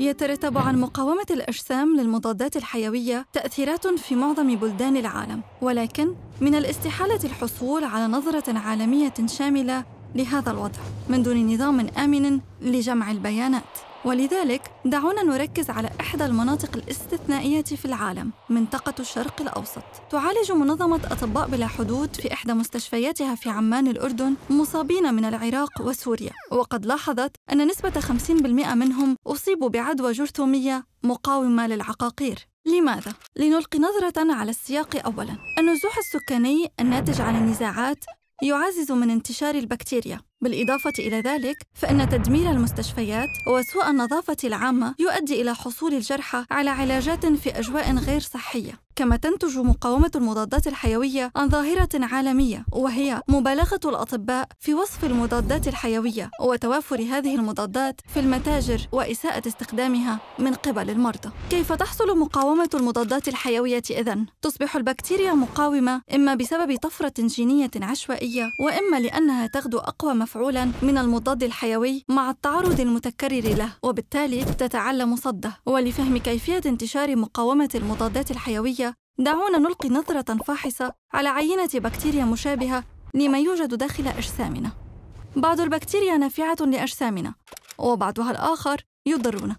يترتب عن مقاومة الأجسام للمضادات الحيوية تأثيرات في معظم بلدان العالم، ولكن من الاستحالة الحصول على نظرة عالمية شاملة لهذا الوضع من دون نظام آمن لجمع البيانات. ولذلك دعونا نركز على إحدى المناطق الاستثنائية في العالم منطقة الشرق الأوسط تعالج منظمة أطباء بلا حدود في إحدى مستشفياتها في عمان الأردن مصابين من العراق وسوريا وقد لاحظت أن نسبة 50% منهم أصيبوا بعدوى جرثومية مقاومة للعقاقير لماذا؟ لنلقي نظرة على السياق أولاً النزوح السكاني الناتج عن النزاعات يعزز من انتشار البكتيريا بالإضافة إلى ذلك فإن تدمير المستشفيات وسوء النظافة العامة يؤدي إلى حصول الجرحى على علاجات في أجواء غير صحية كما تنتج مقاومة المضادات الحيوية عن ظاهرة عالمية وهي مبالغة الأطباء في وصف المضادات الحيوية وتوافر هذه المضادات في المتاجر وإساءة استخدامها من قبل المرضى كيف تحصل مقاومة المضادات الحيوية إذن؟ تصبح البكتيريا مقاومة إما بسبب طفرة جينية عشوائية وإما لأنها تغدو أقوى مفعولا من المضاد الحيوي مع التعرض المتكرر له وبالتالي تتعلم صده ولفهم كيفية انتشار مقاومة المضادات الحيوية دعونا نلقي نظرة فاحصة على عينة بكتيريا مشابهة لما يوجد داخل أجسامنا بعض البكتيريا نافعة لأجسامنا وبعضها الآخر يضرنا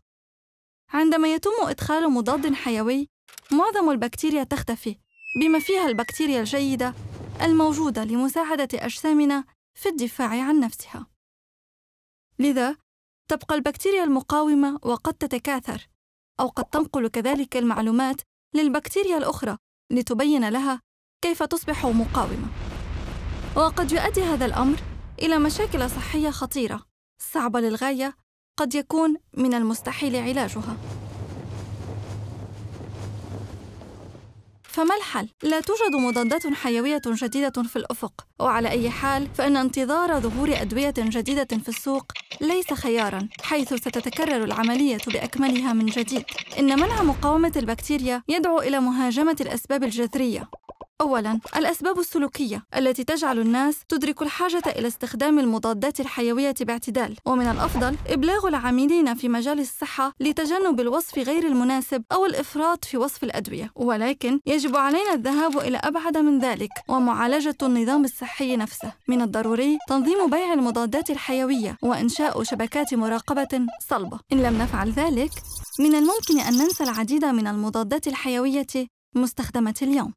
عندما يتم إدخال مضاد حيوي معظم البكتيريا تختفي بما فيها البكتيريا الجيدة الموجودة لمساعدة أجسامنا في الدفاع عن نفسها لذا تبقى البكتيريا المقاومة وقد تتكاثر أو قد تنقل كذلك المعلومات للبكتيريا الأخرى لتبين لها كيف تصبح مقاومة وقد يؤدي هذا الأمر إلى مشاكل صحية خطيرة صعبة للغاية قد يكون من المستحيل علاجها فما الحل؟ لا توجد مضادات حيوية جديدة في الأفق وعلى أي حال فإن انتظار ظهور أدوية جديدة في السوق ليس خيارا حيث ستتكرر العملية بأكملها من جديد إن منع مقاومة البكتيريا يدعو إلى مهاجمة الأسباب الجذرية أولاً الأسباب السلوكية التي تجعل الناس تدرك الحاجة إلى استخدام المضادات الحيوية باعتدال ومن الأفضل إبلاغ العاملين في مجال الصحة لتجنب الوصف غير المناسب أو الإفراط في وصف الأدوية ولكن يجب علينا الذهاب إلى أبعد من ذلك ومعالجة النظام الصحي نفسه من الضروري تنظيم بيع المضادات الحيوية وإنشاء شبكات مراقبة صلبة إن لم نفعل ذلك من الممكن أن ننسى العديد من المضادات الحيوية مستخدمة اليوم